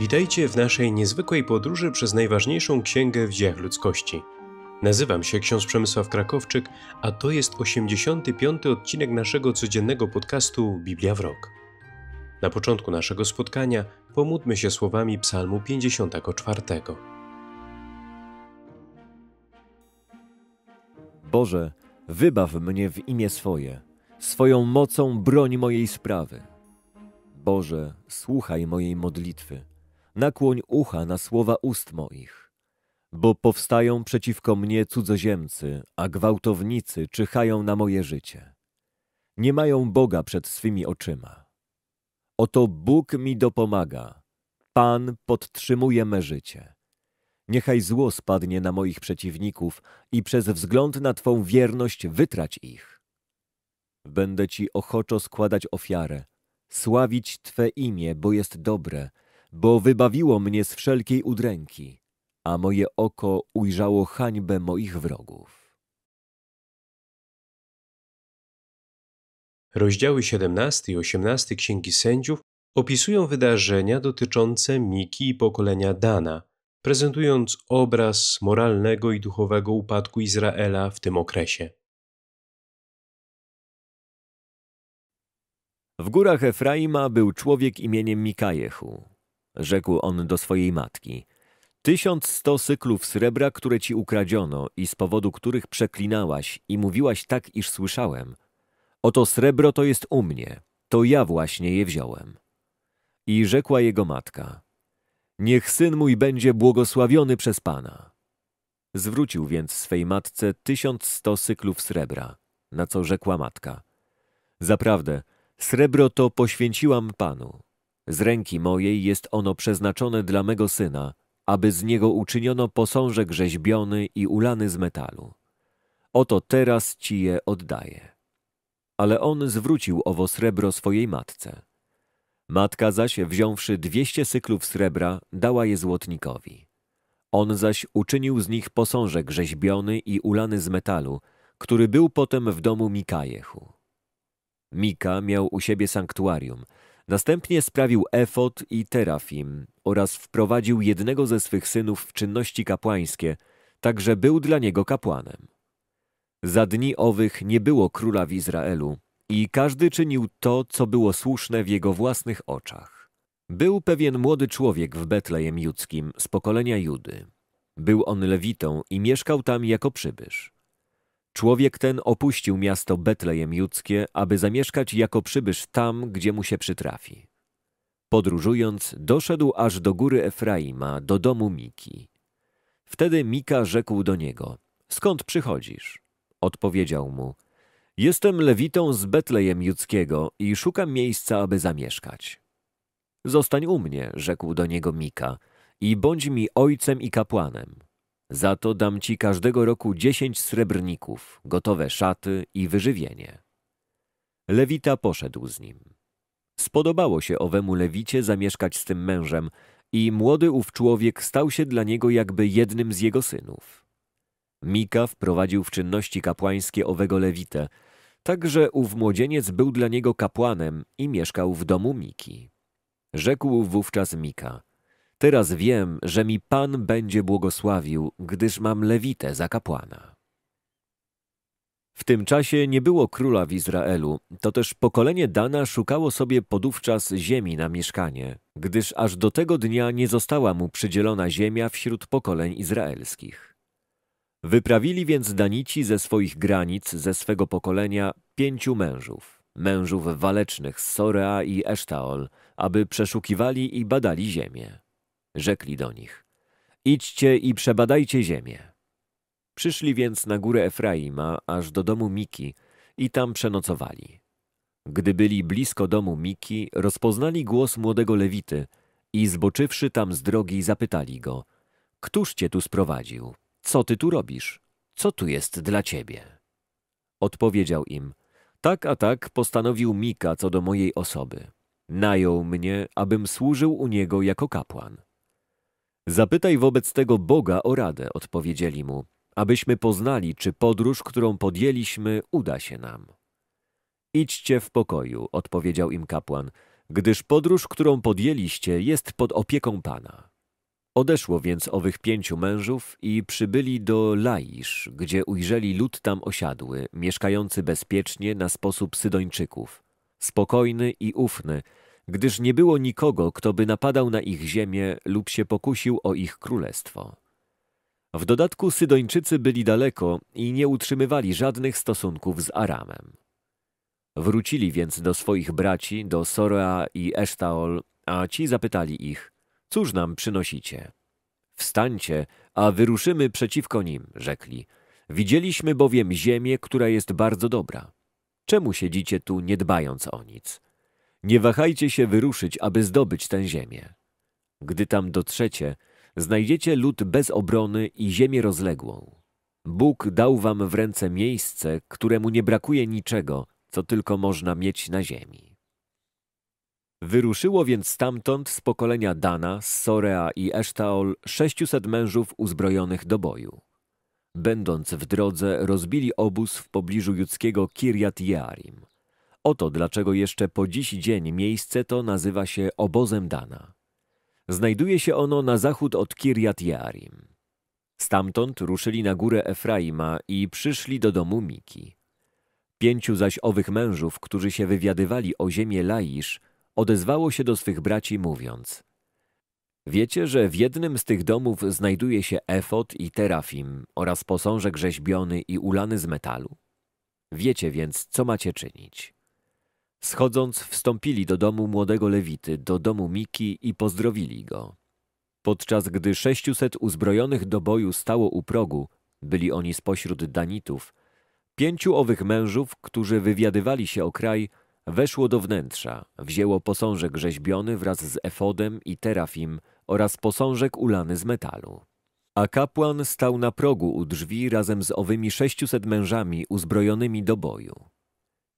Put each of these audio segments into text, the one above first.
Witajcie w naszej niezwykłej podróży przez najważniejszą księgę w dziejach ludzkości. Nazywam się ksiądz Przemysław Krakowczyk, a to jest 85. odcinek naszego codziennego podcastu Biblia w rok. Na początku naszego spotkania pomódmy się słowami Psalmu 54. Boże, wybaw mnie w imię swoje, swoją mocą broń mojej sprawy. Boże, słuchaj mojej modlitwy nakłoń ucha na słowa ust moich. Bo powstają przeciwko mnie cudzoziemcy, a gwałtownicy czyhają na moje życie. Nie mają Boga przed swymi oczyma. Oto Bóg mi dopomaga, Pan podtrzymuje me życie. Niechaj zło spadnie na moich przeciwników i przez wzgląd na Twą wierność wytrać ich. Będę Ci ochoczo składać ofiarę, sławić Twe imię, bo jest dobre – bo wybawiło mnie z wszelkiej udręki, a moje oko ujrzało hańbę moich wrogów. Rozdziały 17 i 18 Księgi Sędziów opisują wydarzenia dotyczące Miki i pokolenia Dana, prezentując obraz moralnego i duchowego upadku Izraela w tym okresie. W górach Efraima był człowiek imieniem Mikajechu, rzekł on do swojej matki. Tysiąc sto syklów srebra, które ci ukradziono i z powodu których przeklinałaś i mówiłaś tak, iż słyszałem. Oto srebro to jest u mnie, to ja właśnie je wziąłem. I rzekła jego matka, niech syn mój będzie błogosławiony przez Pana. Zwrócił więc swej matce tysiąc sto syklów srebra, na co rzekła matka. Zaprawdę, srebro to poświęciłam Panu, z ręki mojej jest ono przeznaczone dla mego syna, aby z niego uczyniono posążek rzeźbiony i ulany z metalu. Oto teraz ci je oddaję. Ale on zwrócił owo srebro swojej matce. Matka zaś, wziąwszy dwieście syklów srebra, dała je złotnikowi. On zaś uczynił z nich posążek rzeźbiony i ulany z metalu, który był potem w domu Mikajechu. Mika miał u siebie sanktuarium – Następnie sprawił efot i terafim oraz wprowadził jednego ze swych synów w czynności kapłańskie, tak że był dla niego kapłanem. Za dni owych nie było króla w Izraelu i każdy czynił to, co było słuszne w jego własnych oczach. Był pewien młody człowiek w Betlejem Judzkim z pokolenia Judy. Był on lewitą i mieszkał tam jako przybysz. Człowiek ten opuścił miasto Betlejem Judzkie, aby zamieszkać jako przybysz tam, gdzie mu się przytrafi. Podróżując, doszedł aż do góry Efraima, do domu Miki. Wtedy Mika rzekł do niego: Skąd przychodzisz? Odpowiedział mu: Jestem lewitą z Betlejem Judzkiego i szukam miejsca, aby zamieszkać. Zostań u mnie, rzekł do niego Mika, i bądź mi ojcem i kapłanem. Za to dam ci każdego roku dziesięć srebrników, gotowe szaty i wyżywienie. Lewita poszedł z nim. Spodobało się owemu Lewicie zamieszkać z tym mężem i młody ów człowiek stał się dla niego jakby jednym z jego synów. Mika wprowadził w czynności kapłańskie owego Lewitę, także ów młodzieniec był dla niego kapłanem i mieszkał w domu Miki. Rzekł wówczas Mika – Teraz wiem, że mi Pan będzie błogosławił, gdyż mam Lewitę za kapłana. W tym czasie nie było króla w Izraelu, to też pokolenie Dana szukało sobie podówczas ziemi na mieszkanie, gdyż aż do tego dnia nie została mu przydzielona ziemia wśród pokoleń izraelskich. Wyprawili więc Danici ze swoich granic, ze swego pokolenia, pięciu mężów, mężów walecznych z Sorea i Esztaol, aby przeszukiwali i badali ziemię. Rzekli do nich, idźcie i przebadajcie ziemię. Przyszli więc na górę Efraima, aż do domu Miki i tam przenocowali. Gdy byli blisko domu Miki, rozpoznali głos młodego Lewity i zboczywszy tam z drogi zapytali go, Któż cię tu sprowadził? Co ty tu robisz? Co tu jest dla ciebie? Odpowiedział im, tak a tak postanowił Mika co do mojej osoby. Najął mnie, abym służył u niego jako kapłan. Zapytaj wobec tego Boga o radę, odpowiedzieli mu, abyśmy poznali, czy podróż, którą podjęliśmy, uda się nam. Idźcie w pokoju, odpowiedział im kapłan, gdyż podróż, którą podjęliście, jest pod opieką Pana. Odeszło więc owych pięciu mężów i przybyli do Laisz, gdzie ujrzeli lud tam osiadły, mieszkający bezpiecznie na sposób Sydończyków, spokojny i ufny, gdyż nie było nikogo, kto by napadał na ich ziemię lub się pokusił o ich królestwo. W dodatku Sydończycy byli daleko i nie utrzymywali żadnych stosunków z Aramem. Wrócili więc do swoich braci, do Sora i Esztaol, a ci zapytali ich, cóż nam przynosicie? Wstańcie, a wyruszymy przeciwko nim, rzekli. Widzieliśmy bowiem ziemię, która jest bardzo dobra. Czemu siedzicie tu, nie dbając o nic? Nie wahajcie się wyruszyć, aby zdobyć tę ziemię. Gdy tam dotrzecie, znajdziecie lud bez obrony i ziemię rozległą. Bóg dał wam w ręce miejsce, któremu nie brakuje niczego, co tylko można mieć na ziemi. Wyruszyło więc stamtąd z pokolenia Dana, Sorea i Esztaol sześciuset mężów uzbrojonych do boju. Będąc w drodze, rozbili obóz w pobliżu judzkiego Kirjat Jearim. Oto dlaczego jeszcze po dziś dzień miejsce to nazywa się obozem Dana. Znajduje się ono na zachód od Kirjat Jearim. Stamtąd ruszyli na górę Efraima i przyszli do domu Miki. Pięciu zaś owych mężów, którzy się wywiadywali o ziemię Laisz, odezwało się do swych braci mówiąc Wiecie, że w jednym z tych domów znajduje się efot i terafim oraz posążek rzeźbiony i ulany z metalu? Wiecie więc, co macie czynić. Schodząc, wstąpili do domu młodego Lewity, do domu Miki i pozdrowili go. Podczas gdy sześciuset uzbrojonych do boju stało u progu, byli oni spośród Danitów, pięciu owych mężów, którzy wywiadywali się o kraj, weszło do wnętrza, wzięło posążek rzeźbiony wraz z efodem i terafim oraz posążek ulany z metalu. A kapłan stał na progu u drzwi razem z owymi sześciuset mężami uzbrojonymi do boju.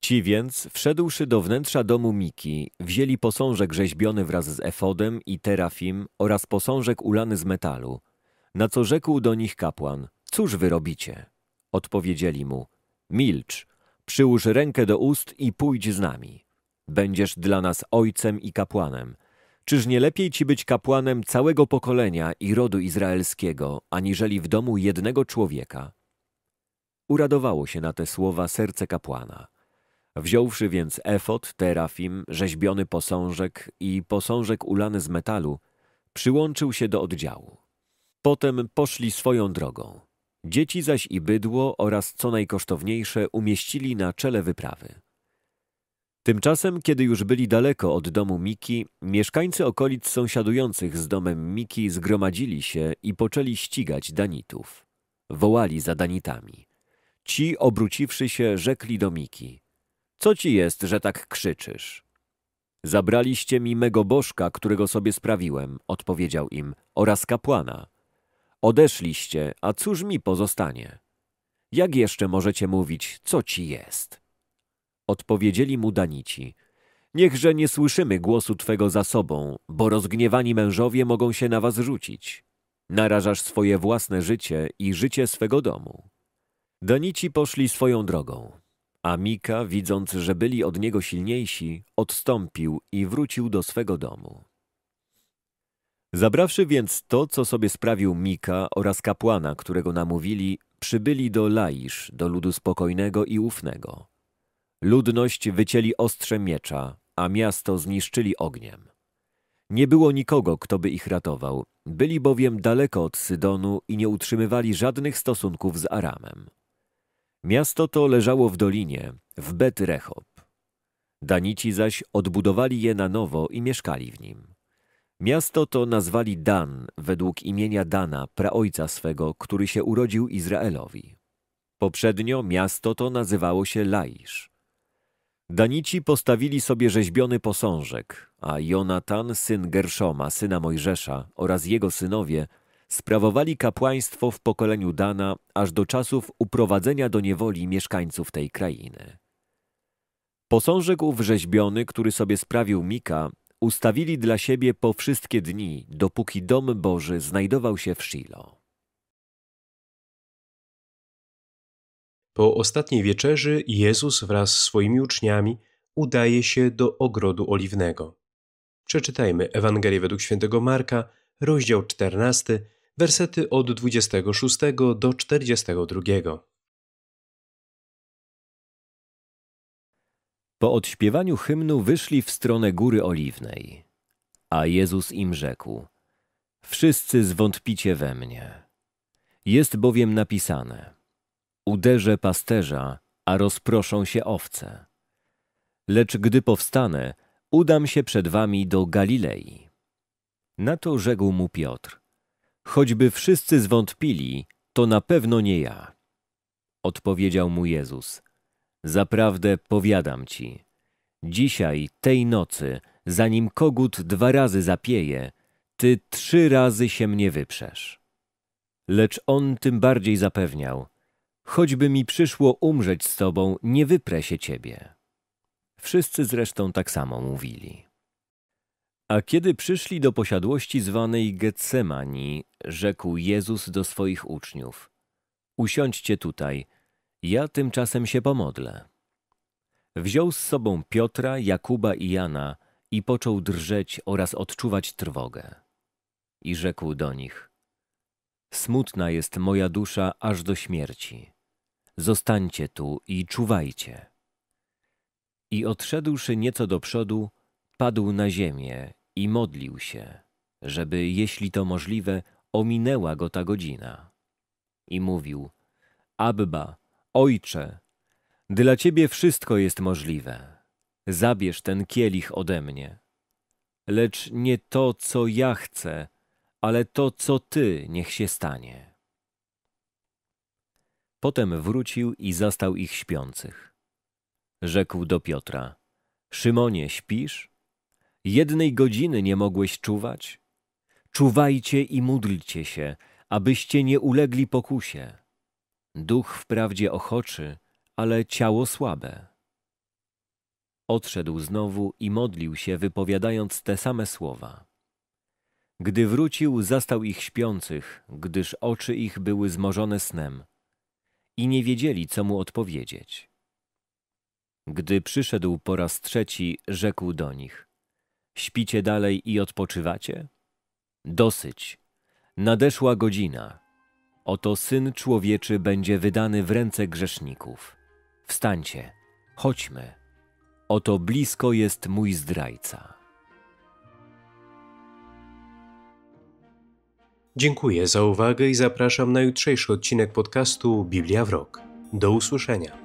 Ci więc, wszedłszy do wnętrza domu Miki, wzięli posążek rzeźbiony wraz z efodem i terafim oraz posążek ulany z metalu. Na co rzekł do nich kapłan, cóż wy robicie? Odpowiedzieli mu, milcz, przyłóż rękę do ust i pójdź z nami. Będziesz dla nas ojcem i kapłanem. Czyż nie lepiej ci być kapłanem całego pokolenia i rodu izraelskiego, aniżeli w domu jednego człowieka? Uradowało się na te słowa serce kapłana. Wziąwszy więc efot, terafim, rzeźbiony posążek i posążek ulany z metalu, przyłączył się do oddziału. Potem poszli swoją drogą. Dzieci zaś i bydło oraz co najkosztowniejsze umieścili na czele wyprawy. Tymczasem, kiedy już byli daleko od domu Miki, mieszkańcy okolic sąsiadujących z domem Miki zgromadzili się i poczęli ścigać Danitów. Wołali za Danitami. Ci, obróciwszy się, rzekli do Miki. Co ci jest, że tak krzyczysz? Zabraliście mi mego bożka, którego sobie sprawiłem, odpowiedział im, oraz kapłana. Odeszliście, a cóż mi pozostanie? Jak jeszcze możecie mówić, co ci jest? Odpowiedzieli mu Danici. Niechże nie słyszymy głosu Twego za sobą, bo rozgniewani mężowie mogą się na was rzucić. Narażasz swoje własne życie i życie swego domu. Danici poszli swoją drogą. A Mika, widząc, że byli od niego silniejsi, odstąpił i wrócił do swego domu. Zabrawszy więc to, co sobie sprawił Mika oraz kapłana, którego namówili, przybyli do Laisz, do ludu spokojnego i ufnego. Ludność wycięli ostrze miecza, a miasto zniszczyli ogniem. Nie było nikogo, kto by ich ratował, byli bowiem daleko od Sydonu i nie utrzymywali żadnych stosunków z Aramem. Miasto to leżało w dolinie, w Bet Rehob. Danici zaś odbudowali je na nowo i mieszkali w nim. Miasto to nazwali Dan według imienia Dana, praojca swego, który się urodził Izraelowi. Poprzednio miasto to nazywało się Laisz. Danici postawili sobie rzeźbiony posążek, a Jonatan, syn Gerszoma, syna Mojżesza oraz jego synowie sprawowali kapłaństwo w pokoleniu Dana aż do czasów uprowadzenia do niewoli mieszkańców tej krainy. Posążek ów rzeźbiony, który sobie sprawił Mika, ustawili dla siebie po wszystkie dni, dopóki dom Boży znajdował się w Shilo. Po ostatniej wieczerzy Jezus wraz z swoimi uczniami udaje się do ogrodu oliwnego. Przeczytajmy Ewangelię według świętego Marka, rozdział 14, wersety od 26 do 42. Po odśpiewaniu hymnu wyszli w stronę Góry Oliwnej, a Jezus im rzekł: Wszyscy zwątpicie we mnie. Jest bowiem napisane: Uderzę pasterza, a rozproszą się owce. Lecz gdy powstanę, udam się przed wami do Galilei. Na to rzekł mu Piotr: Choćby wszyscy zwątpili, to na pewno nie ja. Odpowiedział mu Jezus. Zaprawdę powiadam ci, dzisiaj, tej nocy, zanim kogut dwa razy zapieje, ty trzy razy się mnie wyprzesz. Lecz on tym bardziej zapewniał, choćby mi przyszło umrzeć z tobą, nie wyprę się ciebie. Wszyscy zresztą tak samo mówili. A kiedy przyszli do posiadłości zwanej Getsemani, rzekł Jezus do swoich uczniów: Usiądźcie tutaj, ja tymczasem się pomodlę. Wziął z sobą Piotra, Jakuba i Jana i począł drżeć oraz odczuwać trwogę. I rzekł do nich: Smutna jest moja dusza aż do śmierci. Zostańcie tu i czuwajcie. I odszedłszy nieco do przodu, padł na ziemię i modlił się, żeby, jeśli to możliwe, ominęła go ta godzina. I mówił: Abba, ojcze, dla ciebie wszystko jest możliwe. Zabierz ten kielich ode mnie. Lecz nie to, co ja chcę, ale to, co ty, niech się stanie. Potem wrócił i zastał ich śpiących. Rzekł do Piotra: Szymonie, śpisz? Jednej godziny nie mogłeś czuwać? Czuwajcie i módlcie się, abyście nie ulegli pokusie. Duch wprawdzie ochoczy, ale ciało słabe. Odszedł znowu i modlił się, wypowiadając te same słowa. Gdy wrócił, zastał ich śpiących, gdyż oczy ich były zmorzone snem i nie wiedzieli, co mu odpowiedzieć. Gdy przyszedł po raz trzeci, rzekł do nich – Śpicie dalej i odpoczywacie? Dosyć. Nadeszła godzina. Oto syn człowieczy będzie wydany w ręce grzeszników. Wstańcie, chodźmy. Oto blisko jest mój zdrajca. Dziękuję za uwagę i zapraszam na jutrzejszy odcinek podcastu Biblia w Rok. Do usłyszenia.